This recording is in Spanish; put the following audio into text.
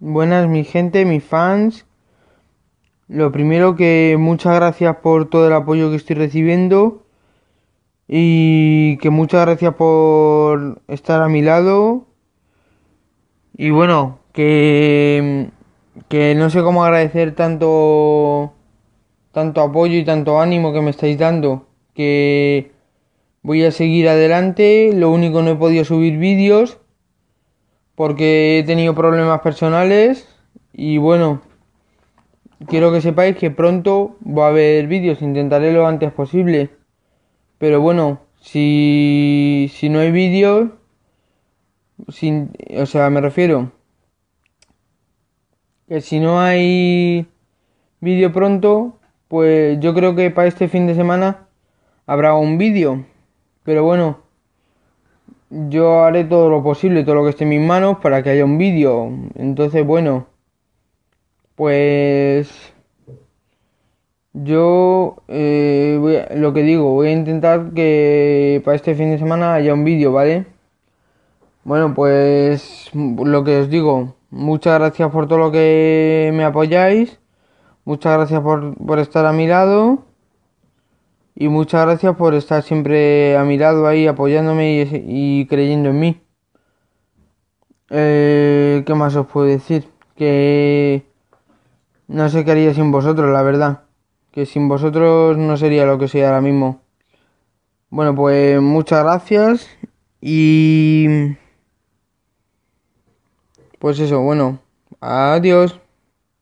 Buenas mi gente, mis fans. Lo primero que muchas gracias por todo el apoyo que estoy recibiendo y que muchas gracias por estar a mi lado. Y bueno, que que no sé cómo agradecer tanto tanto apoyo y tanto ánimo que me estáis dando, que voy a seguir adelante, lo único no he podido subir vídeos porque he tenido problemas personales y bueno, quiero que sepáis que pronto va a haber vídeos, intentaré lo antes posible. Pero bueno, si, si no hay vídeos, o sea, me refiero que si no hay vídeo pronto, pues yo creo que para este fin de semana habrá un vídeo. Pero bueno, yo haré todo lo posible, todo lo que esté en mis manos para que haya un vídeo. Entonces, bueno, pues yo eh, lo que digo, voy a intentar que para este fin de semana haya un vídeo, ¿vale? Bueno, pues lo que os digo, muchas gracias por todo lo que me apoyáis, muchas gracias por, por estar a mi lado. Y muchas gracias por estar siempre a mi lado ahí, apoyándome y, creyendo en mí. Eh, ¿Qué más os puedo decir? Que no sé qué haría sin vosotros, la verdad. Que sin vosotros no sería lo que soy ahora mismo. Bueno, pues muchas gracias y... Pues eso, bueno. Adiós.